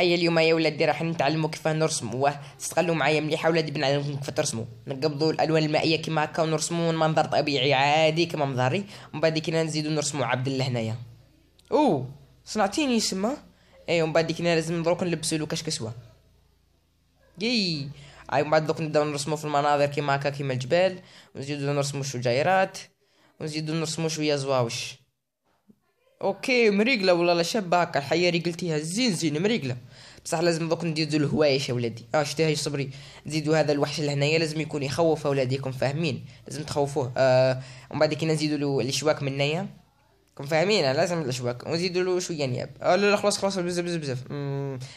اي اليوم يا ولادي راح نتعلموا كيف واه وتستغلوا معايا مليحه ولادي بنعلمكم كيف ترسموا نقبضوا الالوان المائيه كما هكا ونرسموا منظر طبيعي عادي كما مظهري ومن بعد كنا نزيدوا نرسموا عبد الله هنايا او صنعتيني سما اي ومن بعد كنا لازم دروك نلبسوا له كاش كسوه جي اي ومن بعد دوك نبداو نرسموا في المناظر كيما هكا كيما الجبال ونزيدوا نرسموا الشجيرات ونزيدوا نرسموا شويه زواوش اوكي مريقله ولا لا شابه هكا الحياه قلتيها زين زين مريقله بصح لازم دوك نديرو الهوايش يا ولادي اه هاي صبري نزيدو هذا الوحش لهنايا لازم يكون يخوف اولاديكم فاهمين لازم تخوفوه آه ومن بعد كي نزيدو له الاشواك من هنايا كم فاهمين اه، لازم الاشواك ونزيدو له شويه نياب آه لا لا خلاص خلاص بزاف بزاف بزاف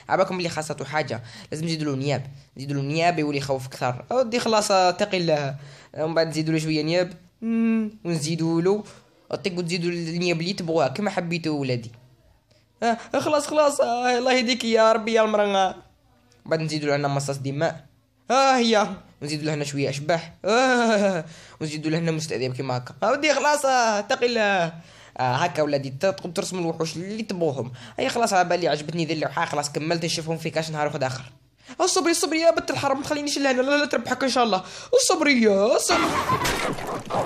عباكم اللي خاصته حاجه لازم نزيدو له نياب نزيدو له نياب يولي يخوف اكثر ودي اه، خلاص اتقي الله اه، ومن بعد نزيدو له شويه نياب ونزيدو له اطيقوا تزيدوا الدنيا بلي تبغوها كما حبيتوا ولادي آه خلاص خلاص آه الله يهديك يا ربي يا المرأة بعد نزيدوا لهنا مصاص دماء اه هي نزيدوا لهنا شويه اشباح آه ونزيدوا لهنا مستذئب كيما هكا اودي خلاص آه، اتقي الله آه هكا ولادي تقوم ترسم الوحوش اللي تبغوهم هي خلاص على بالي عجبتني ذي اللوحه خلاص كملت نشوفهم في كاش نهار واحد اخر اصبري اصبري يا بنت الحرام ما تخلينيش لهنا لا لا تربحك ان شاء الله اصبري يا اصبري